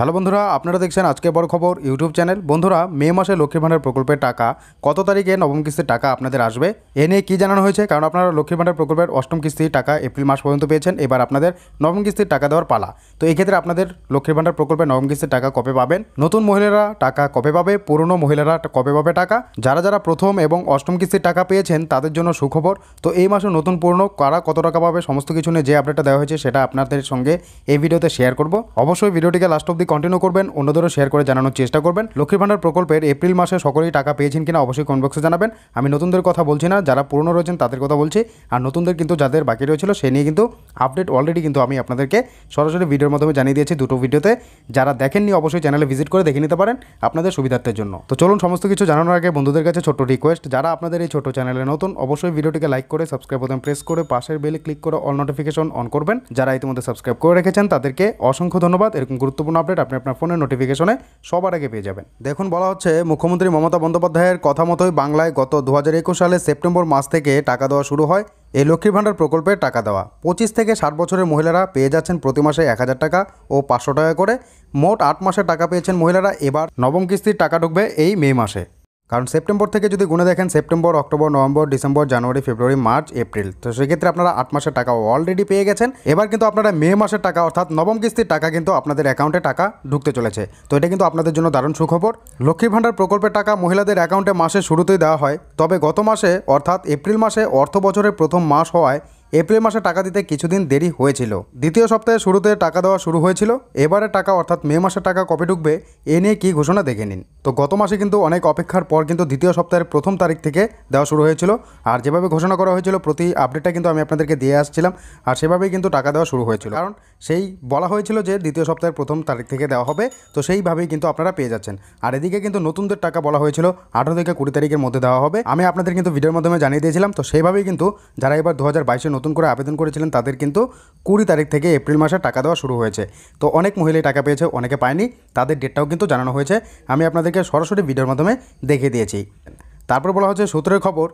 hello বন্ধুরা আপনারা দেখছেন আজকে বড় খবর ইউটিউব চ্যানেল বন্ধুরা মে মাসে লক্ষ্মী ভাণ্ডার প্রকল্পের টাকা কত তারিখে নবম কিস্তির টাকা আপনাদের আসবে এ নিয়ে কী জানানো হয়েছে কারণ আপনারা লক্ষ্মী ভাণ্ডার প্রকল্পের অষ্টম কিস্তির টাকা এপ্রিল মাস পর্যন্ত পেয়েছেন এবার আপনাদের নবম কিস্তির টাকা দেওয়ার পালা তো এক্ষেত্রে আপনাদের লক্ষ্মী ভাণ্ডার প্রকল্পের নবম কিস্তির টাকা কবে পাবেন নতুন মহিলারা টাকা কবে পাবে পুরনো মহিলারা কবে পাবে টাকা যারা যারা প্রথম এবং অষ্টম কিস্তির টাকা পেয়েছেন তাদের জন্য সুখবর তো এই মাসে নতুন পুরনো কারা কত টাকা পাবে সমস্ত কিছু নিয়ে যে আপডেটটা দেওয়া হয়েছে সেটা আপনাদের সঙ্গে এই ভিডিওতে শেয়ার করব অবশ্যই ভিডিওটিকে লাস্ট অব্দি কন্টিনিউ করবেন অন্যদেরও শেয়ার করে জানানোর চেষ্টা করবেন লক্ষ্মীর ভাণ্ডার প্রকল্পের এপ্রিল মাসে সকলেই টাকা পেয়েছেন কিনা অবশ্যই কমেন্ট জানাবেন আমি নতুনদের কথা বলছি না যারা পুরনো রয়েছেন তাদের কথা বলছি আর নতুনদের কিন্তু যাদের বাকি রয়েছিল সে নিয়ে কিন্তু আপডেট অলরেডি কিন্তু আমি আপনাদেরকে সরাসরি ভিডিওর মাধ্যমে জানিয়ে দিয়েছি দুটো ভিডিওতে যারা দেখেননি অবশ্যই চ্যানেলে ভিজিট করে দেখে নিতে পারেন আপনাদের সুবিধার্থের জন্য তো চলুন সমস্ত কিছু জানানোর আগে বন্ধুদের কাছে ছোট রিকোয়েস্ট যারা আপনাদের এই ছোট চ্যানেলে নতুন অবশ্যই ভিডিওটিকে লাইক করে সাবস্ক্রাইব বোতাম প্রেস করে পাশের বেলে ক্লিক করে অল নোটিফিকেশন অন করবেন যারা ইতিমধ্যে সাবস্ক্রাইব করে রেখেছেন তাদেরকে অসংখ্য ধন্যবাদ এরকম গুরুত্বপূর্ণ আপডেট আপডেট আপনি আপনার ফোনের নোটিফিকেশনে সবার আগে পেয়ে যাবেন দেখুন বলা হচ্ছে মুখ্যমন্ত্রী মমতা বন্দ্যোপাধ্যায়ের কথা মতোই বাংলায় গত দু সালে সেপ্টেম্বর মাস থেকে টাকা দেওয়া শুরু হয় এই লক্ষ্মীর ভাণ্ডার প্রকল্পের টাকা দেওয়া পঁচিশ থেকে ষাট বছরের মহিলারা পেয়ে যাচ্ছেন প্রতি মাসে এক হাজার টাকা ও পাঁচশো টাকা করে মোট আট মাসে টাকা পেয়েছেন মহিলারা এবার নবম কিস্তির টাকা ঢুকবে এই মে মাসে কারণ সেপ্টেম্বর থেকে যদি গুনে দেখেন September October November December January February March April তো সেক্ষেত্রে আপনারা আট মাসের টাকা অলরেডি পেয়ে গেছেন এবার কিন্তু আপনারা মে মাসের টাকা অর্থাৎ নবম কিস্তির টাকা কিন্তু আপনাদের অ্যাকাউন্টে টাকা ঢুকতে চলেছে তো এটা কিন্তু আপনাদের জন্য দারুণ সুখবর লক্ষ্মীর ভাণ্ডার প্রকল্পের টাকা মহিলাদের অ্যাকাউন্টে মাসে শুরুতেই দেওয়া হয় তবে গত মাসে অর্থাৎ এপ্রিল মাসে অর্থ বছরের প্রথম মাস হওয়ায় এপ্রিল মাসে টাকা দিতে কিছুদিন দেরি হয়েছিল দ্বিতীয় সপ্তাহে শুরুতে টাকা দেওয়া শুরু হয়েছিল এবারে টাকা অর্থাৎ মে মাসে টাকা কবে ঢুকবে এ নিয়ে কী ঘোষণা দেখে নিন তো গত মাসে কিন্তু অনেক অপেক্ষার পর কিন্তু দ্বিতীয় সপ্তাহের প্রথম তারিখ থেকে দেওয়া শুরু হয়েছিল আর যেভাবে ঘোষণা করা হয়েছিল প্রতি আপডেটটা কিন্তু আমি আপনাদেরকে দিয়ে আসছিলাম আর সেভাবেই কিন্তু টাকা দেওয়া শুরু হয়েছিল কারণ সেই বলা হয়েছিল যে দ্বিতীয় সপ্তাহের প্রথম তারিখ থেকে দেওয়া হবে তো সেইভাবেই কিন্তু আপনারা পেয়ে যাচ্ছেন আর এদিকে কিন্তু নতুনদের টাকা বলা হয়েছিল আঠারো থেকে কুড়ি তারিখের মধ্যে দেওয়া হবে আমি আপনাদের কিন্তু ভিডিওর মাধ্যমে জানিয়ে দিয়েছিলাম তো সেইভাবেই কিন্তু যারা এবার দু হাজার বাইশে নতুন করে আবেদন করেছিলেন তাদের কিন্তু কুড়ি তারিখ থেকে এপ্রিল মাসে টাকা দেওয়া শুরু হয়েছে তো অনেক মহিলাই টাকা পেয়েছে অনেকে পায়নি তাদের ডেটটাও কিন্তু জানানো হয়েছে আমি আপনাদেরকে সরাসরি ভিডিওর মাধ্যমে দেখিয়ে দিয়েছি তারপর বলা হচ্ছে সূত্রের খবর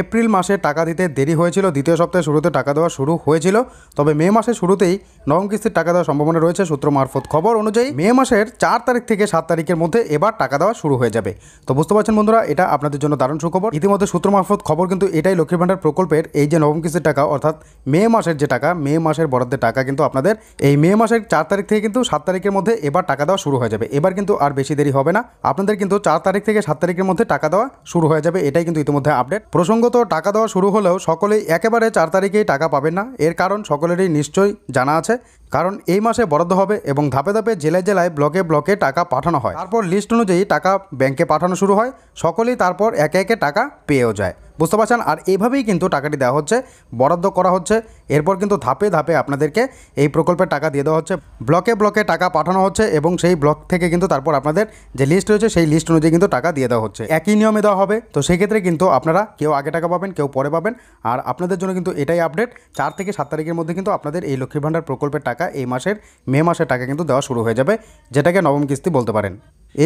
এপ্রিল মাসে টাকা দিতে দেরি হয়েছিল দ্বিতীয় সপ্তাহে শুরুতে টাকা দেওয়া শুরু হয়েছিল তবে মে মাসের শুরুতেই নবম কিস্তির টাকা দেওয়ার সম্ভাবনা রয়েছে সূত্র মারফত খবর অনুযায়ী মে মাসের চার তারিখ থেকে সাত তারিখের মধ্যে এবার টাকা দেওয়া শুরু হয়ে যাবে তো বুঝতে পারছেন বন্ধুরা এটা আপনাদের জন্য দারুণ সুখবর ইতিমধ্যে সূত্র মারফত খবর কিন্তু এটাই লক্ষ্মী ভাণ্ডার প্রকল্পের এই যে নবম কিস্তির টাকা অর্থাৎ মে মাসের যে টাকা মে মাসের বরাদ্দের টাকা কিন্তু আপনাদের এই মে মাসের চার তারিখ থেকে কিন্তু সাত তারিখের মধ্যে এবার টাকা দেওয়া শুরু হয়ে যাবে এবার কিন্তু আর বেশি দেরি হবে না আপনাদের কিন্তু চার তারিখ থেকে সাত তারিখের মধ্যে টাকা দেওয়া শুরু হয়ে যাবে এটাই কিন্তু ইতিমধ্যে আপডেট প্রসঙ্গ প্রসঙ্গত টাকা দেওয়া শুরু হলেও সকলেই একেবারে চার তারিখেই টাকা পাবেন না এর কারণ সকলেরই নিশ্চয়ই জানা আছে কারণ এই মাসে বরাদ্দ হবে এবং ধাপে ধাপে জেলায় জেলায় ব্লকে ব্লকে টাকা পাঠানো হয় তারপর লিস্ট অনুযায়ী টাকা ব্যাংকে পাঠানো শুরু হয় সকলেই তারপর একে একে টাকা পেয়েও যায় বুঝতে পারছেন আর এইভাবেই কিন্তু টাকাটি দেওয়া হচ্ছে বরাদ্দ করা হচ্ছে এরপর কিন্তু ধাপে ধাপে আপনাদেরকে এই প্রকল্পের টাকা দিয়ে দেওয়া হচ্ছে ব্লকে ব্লকে টাকা পাঠানো হচ্ছে এবং সেই ব্লক থেকে কিন্তু তারপর আপনাদের যে লিস্ট রয়েছে সেই লিস্ট অনুযায়ী কিন্তু টাকা দিয়ে দেওয়া হচ্ছে একই নিয়মে দেওয়া হবে তো সেক্ষেত্রে কিন্তু আপনারা কেউ আগে টাকা পাবেন কেউ পরে পাবেন আর আপনাদের জন্য কিন্তু এটাই আপডেট চার থেকে সাত তারিখের মধ্যে কিন্তু আপনাদের এই লক্ষ্মীর ভাণ্ডার প্রকল্পের টাকা এই মাসের মে মাসের টাকা কিন্তু দেওয়া শুরু হয়ে যাবে যেটাকে নবম কিস্তি বলতে পারেন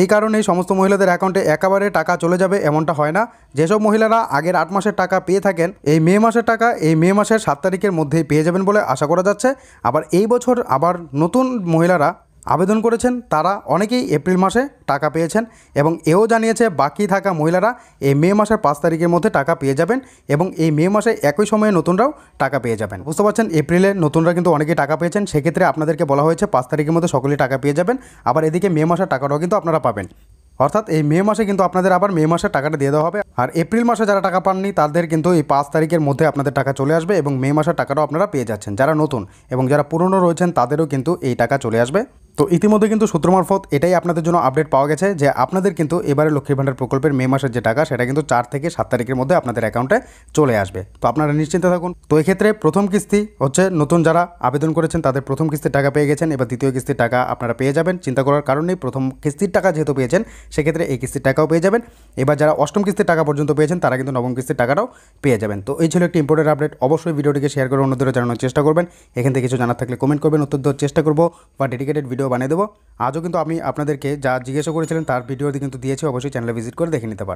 এই কারণে সমস্ত মহিলাদের অ্যাকাউন্টে একেবারে টাকা চলে যাবে এমনটা হয় না যেসব মহিলারা আগের আট মাসের টাকা পেয়ে থাকেন এই মে মাসের টাকা এই মে মাসের সাত তারিখের মধ্যেই পেয়ে যাবেন বলে আশা করা যাচ্ছে আবার এই বছর আবার নতুন মহিলারা আবেদন করেছেন তারা অনেকেই এপ্রিল মাসে টাকা পেয়েছেন এবং এও জানিয়েছে বাকি থাকা মহিলারা এই মে মাসের পাঁচ তারিখের মধ্যে টাকা পেয়ে যাবেন এবং এই মে মাসে একই সময়ে নতুনরাও টাকা পেয়ে যাবেন বুঝতে পারছেন এপ্রিলে নতুনরা কিন্তু অনেকেই টাকা পেয়েছেন সেক্ষেত্রে আপনাদেরকে বলা হয়েছে পাঁচ তারিখের মধ্যে সকলেই টাকা পেয়ে যাবেন আবার এদিকে মে মাসের টাকাটাও কিন্তু আপনারা পাবেন অর্থাৎ এই মে মাসে কিন্তু আপনাদের আবার মে মাসের টাকাটা দিয়ে দেওয়া হবে আর এপ্রিল মাসে যারা টাকা পাননি তাদের কিন্তু এই পাঁচ তারিখের মধ্যে আপনাদের টাকা চলে আসবে এবং মে মাসের টাকাটাও আপনারা পেয়ে যাচ্ছেন যারা নতুন এবং যারা পুরনো রয়েছেন তাদেরও কিন্তু এই টাকা চলে আসবে তো ইতিমধ্যে কিন্তু সূত্র মারফত এটাই আপনাদের জন্য আপডেট পাওয়া গেছে যে আপনাদের কিন্তু এবারে লক্ষ্মীর ভাণ্ডার প্রকল্পের মে মাসের যে টাকা সেটা কিন্তু চার থেকে সাত তারিখের মধ্যে আপনাদের অ্যাকাউন্টে চলে আসবে তো আপনারা নিশ্চিন্তে থাকুন তো এক্ষেত্রে প্রথম কিস্তি হচ্ছে নতুন যারা আবেদন করেছেন তাদের প্রথম কিস্তির টাকা পেয়ে গেছেন এবার দ্বিতীয় কিস্তির টাকা আপনারা পেয়ে যাবেন চিন্তা করার কারণেই প্রথম কিস্তির টাকা যেহেতু পেয়েছেন সেক্ষেত্রে এই কিস্তির টাকাও পেয়ে যাবেন এবার যারা অষ্টম কিস্তির টাকা পর্যন্ত পেয়েছেন তারা কিন্তু নবম কিস্তির টাকাটাও পেয়ে যাবেন তো এই ছিল একটি ইম্পর্টেন্ট আপডেট অবশ্যই ভিডিওটিকে শেয়ার করে অন্যদেরও জানানোর চেষ্টা করবেন এখান থেকে কিছু জানার থাকলে কমেন্ট করবেন অত্যন্ত চেষ্টা করবো বা ডেডিকেটেড ভিডিও ভিডিও বানিয়ে দেবো আজও কিন্তু আমি আপনাদেরকে যা জিজ্ঞাসা করেছিলেন তার ভিডিওটি কিন্তু দিয়েছি অবশ্যই চ্যানেলে ভিজিট করে দেখে নিতে পারেন